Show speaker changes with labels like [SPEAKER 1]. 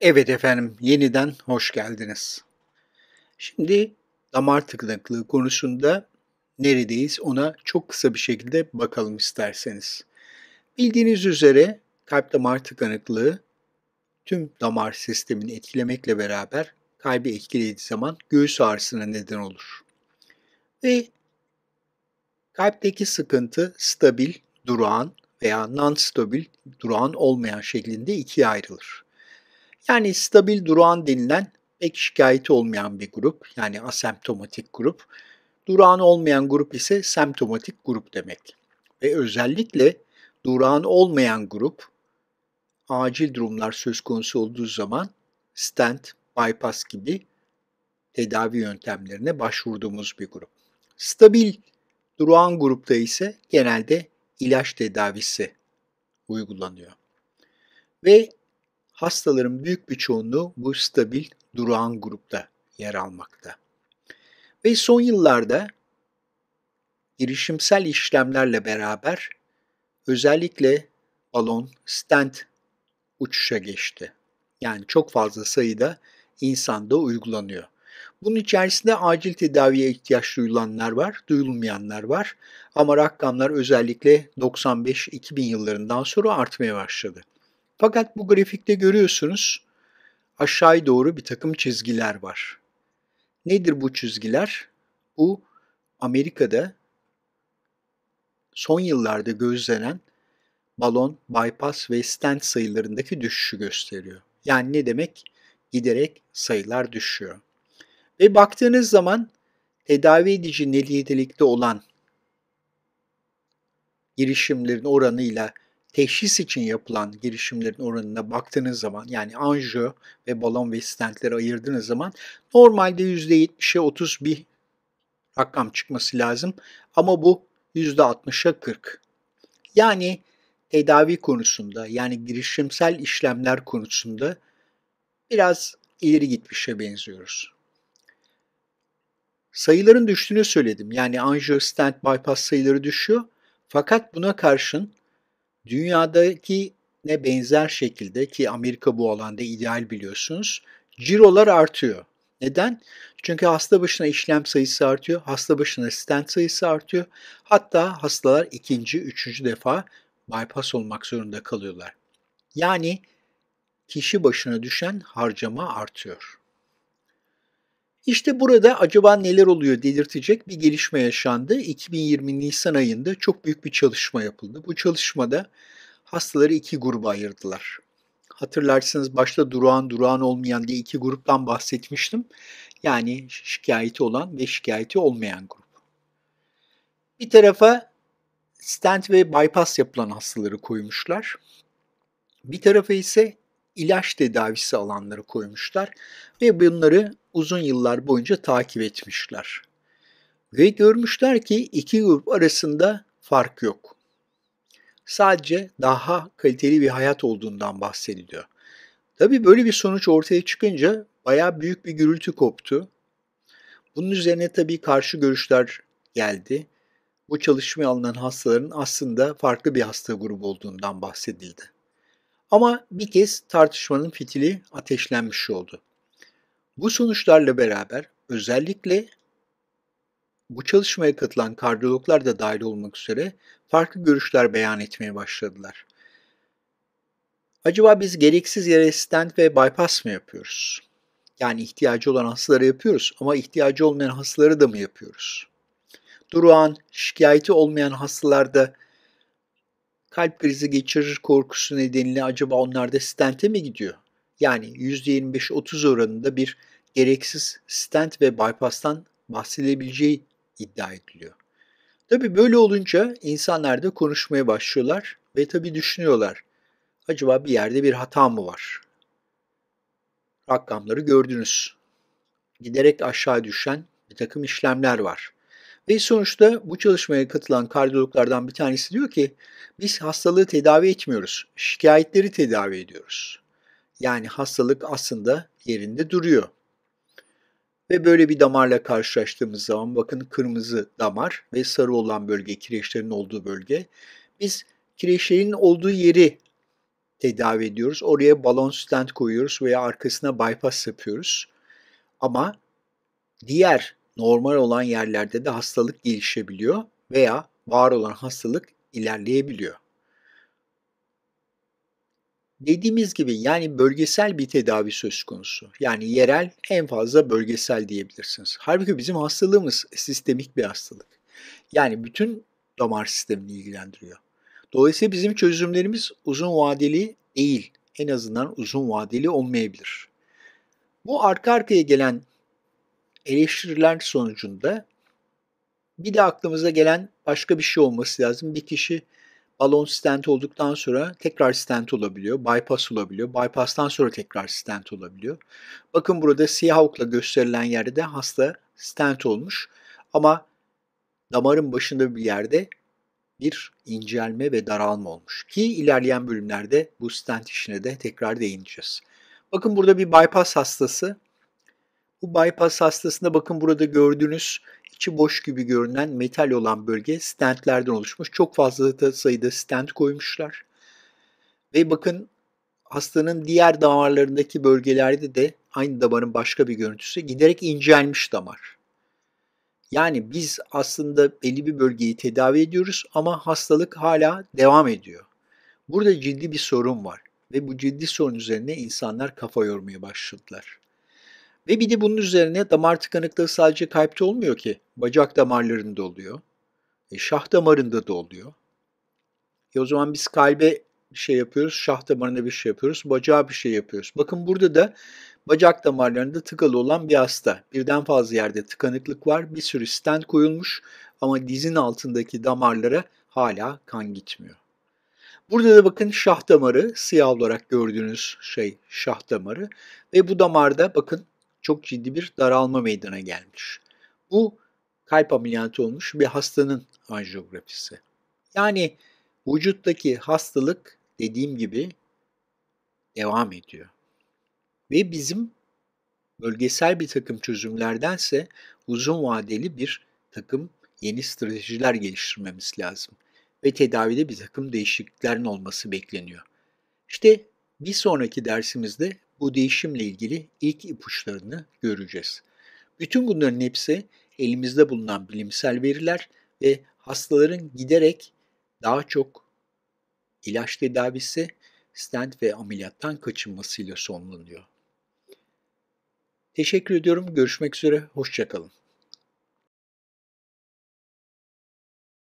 [SPEAKER 1] Evet efendim, yeniden hoş geldiniz. Şimdi damar tıkanıklığı konusunda neredeyiz ona çok kısa bir şekilde bakalım isterseniz. Bildiğiniz üzere kalp damar tıkanıklığı tüm damar sistemini etkilemekle beraber kalbi etkilediği zaman göğüs ağrısına neden olur. Ve kalpteki sıkıntı stabil, durağan veya non-stabil, durağan olmayan şeklinde ikiye ayrılır. Yani stabil durağan denilen pek şikayeti olmayan bir grup yani asemptomatik grup. Durağan olmayan grup ise semptomatik grup demek. Ve özellikle durağan olmayan grup acil durumlar söz konusu olduğu zaman stent, bypass gibi tedavi yöntemlerine başvurduğumuz bir grup. Stabil durağan grupta ise genelde ilaç tedavisi uygulanıyor. Ve hastaların büyük bir çoğunluğu bu stabil durağan grupta yer almakta. Ve son yıllarda girişimsel işlemlerle beraber özellikle balon, stent uçuşa geçti. Yani çok fazla sayıda insanda uygulanıyor. Bunun içerisinde acil tedaviye ihtiyaç duyulanlar var, duyulmayanlar var. Ama rakamlar özellikle 95-2000 yıllarından sonra artmaya başladı. Fakat bu grafikte görüyorsunuz aşağıya doğru bir takım çizgiler var. Nedir bu çizgiler? Bu Amerika'da son yıllarda gözlenen balon, bypass ve stent sayılarındaki düşüşü gösteriyor. Yani ne demek? Giderek sayılar düşüyor. Ve baktığınız zaman tedavi edici nitelikte olan girişimlerin oranıyla ile teşhis için yapılan girişimlerin oranına baktığınız zaman yani anjiyo ve balon ve stentleri ayırdığınız zaman normalde %70'e 30 bir rakam çıkması lazım ama bu %60'a 40. Yani tedavi konusunda yani girişimsel işlemler konusunda biraz ileri gitmişe benziyoruz. Sayıların düştüğünü söyledim. Yani anjiyo stent bypass sayıları düşüyor. Fakat buna karşın Dünyadaki ne benzer şekilde ki Amerika bu alanda ideal biliyorsunuz, cirolar artıyor. Neden? Çünkü hasta başına işlem sayısı artıyor, hasta başına stent sayısı artıyor. Hatta hastalar ikinci, üçüncü defa bypass olmak zorunda kalıyorlar. Yani kişi başına düşen harcama artıyor. İşte burada acaba neler oluyor delirtecek bir gelişme yaşandı. 2020 Nisan ayında çok büyük bir çalışma yapıldı. Bu çalışmada hastaları iki gruba ayırdılar. Hatırlarsınız başta durağan durağan olmayan diye iki gruptan bahsetmiştim. Yani şikayeti olan ve şikayeti olmayan grup. Bir tarafa stent ve bypass yapılan hastaları koymuşlar. Bir tarafa ise ilaç tedavisi alanları koymuşlar ve bunları uzun yıllar boyunca takip etmişler. Ve görmüşler ki iki grup arasında fark yok. Sadece daha kaliteli bir hayat olduğundan bahsediliyor. Tabii böyle bir sonuç ortaya çıkınca bayağı büyük bir gürültü koptu. Bunun üzerine tabii karşı görüşler geldi. Bu çalışmaya alınan hastaların aslında farklı bir hasta grubu olduğundan bahsedildi. Ama bir kez tartışmanın fitili ateşlenmiş oldu. Bu sonuçlarla beraber özellikle bu çalışmaya katılan kardiyologlar da dahil olmak üzere farklı görüşler beyan etmeye başladılar. Acaba biz gereksiz yere stent ve bypass mı yapıyoruz? Yani ihtiyacı olan hastalara yapıyoruz ama ihtiyacı olmayan hastalara da mı yapıyoruz? Durağan, şikayeti olmayan hastalarda kalp krizi geçirir korkusu nedeniyle acaba onlar da stente mi gidiyor? Yani %25-30 oranında bir gereksiz stent ve bypass'tan bahsedilebileceği iddia ediliyor. Tabii böyle olunca insanlar da konuşmaya başlıyorlar ve tabii düşünüyorlar. Acaba bir yerde bir hata mı var? Rakamları gördünüz. Giderek aşağı düşen bir takım işlemler var. Ve sonuçta bu çalışmaya katılan kardiyologlardan bir tanesi diyor ki biz hastalığı tedavi etmiyoruz. Şikayetleri tedavi ediyoruz. Yani hastalık aslında yerinde duruyor. Ve böyle bir damarla karşılaştığımız zaman bakın kırmızı damar ve sarı olan bölge kireçlerin olduğu bölge. Biz kireçlerin olduğu yeri tedavi ediyoruz. Oraya balon stent koyuyoruz veya arkasına bypass yapıyoruz. Ama diğer normal olan yerlerde de hastalık gelişebiliyor veya var olan hastalık ilerleyebiliyor. Dediğimiz gibi yani bölgesel bir tedavi söz konusu. Yani yerel en fazla bölgesel diyebilirsiniz. Halbuki bizim hastalığımız sistemik bir hastalık. Yani bütün damar sistemini ilgilendiriyor. Dolayısıyla bizim çözümlerimiz uzun vadeli değil. En azından uzun vadeli olmayabilir. Bu arka arkaya gelen eleştiriler sonucunda bir de aklımıza gelen başka bir şey olması lazım. Bir kişi balon stent olduktan sonra tekrar stent olabiliyor. Bypass olabiliyor. Bypass'tan sonra tekrar stent olabiliyor. Bakın burada siyah okla gösterilen yerde de hasta stent olmuş. Ama damarın başında bir yerde bir incelme ve daralma olmuş. Ki ilerleyen bölümlerde bu stent işine de tekrar değineceğiz. Bakın burada bir bypass hastası bu bypass hastasında bakın burada gördüğünüz içi boş gibi görünen metal olan bölge stentlerden oluşmuş. Çok fazla sayıda stent koymuşlar. Ve bakın hastanın diğer damarlarındaki bölgelerde de aynı damarın başka bir görüntüsü giderek incelmiş damar. Yani biz aslında belli bir bölgeyi tedavi ediyoruz ama hastalık hala devam ediyor. Burada ciddi bir sorun var ve bu ciddi sorun üzerine insanlar kafa yormaya başladılar. Ve bir de bunun üzerine damar tıkanıklığı sadece kalpte olmuyor ki. Bacak damarlarında oluyor. E, şah damarında da oluyor. E, o zaman biz kalbe bir şey yapıyoruz, şah damarına bir şey yapıyoruz, bacağa bir şey yapıyoruz. Bakın burada da bacak damarlarında tıkalı olan bir hasta. Birden fazla yerde tıkanıklık var. Bir sürü stent koyulmuş ama dizin altındaki damarlara hala kan gitmiyor. Burada da bakın şah damarı siyah olarak gördüğünüz şey şah damarı ve bu damarda bakın çok ciddi bir daralma meydana gelmiş. Bu kalp ameliyatı olmuş bir hastanın anjiyografisi. Yani vücuttaki hastalık dediğim gibi devam ediyor. Ve bizim bölgesel bir takım çözümlerdense uzun vadeli bir takım yeni stratejiler geliştirmemiz lazım. Ve tedavide bir takım değişikliklerin olması bekleniyor. İşte bir sonraki dersimizde bu değişimle ilgili ilk ipuçlarını göreceğiz. Bütün bunların hepsi elimizde bulunan bilimsel veriler ve hastaların giderek daha çok ilaç tedavisi, stent ve ameliyattan kaçınmasıyla sonlanıyor. Teşekkür ediyorum. Görüşmek üzere. Hoşçakalın.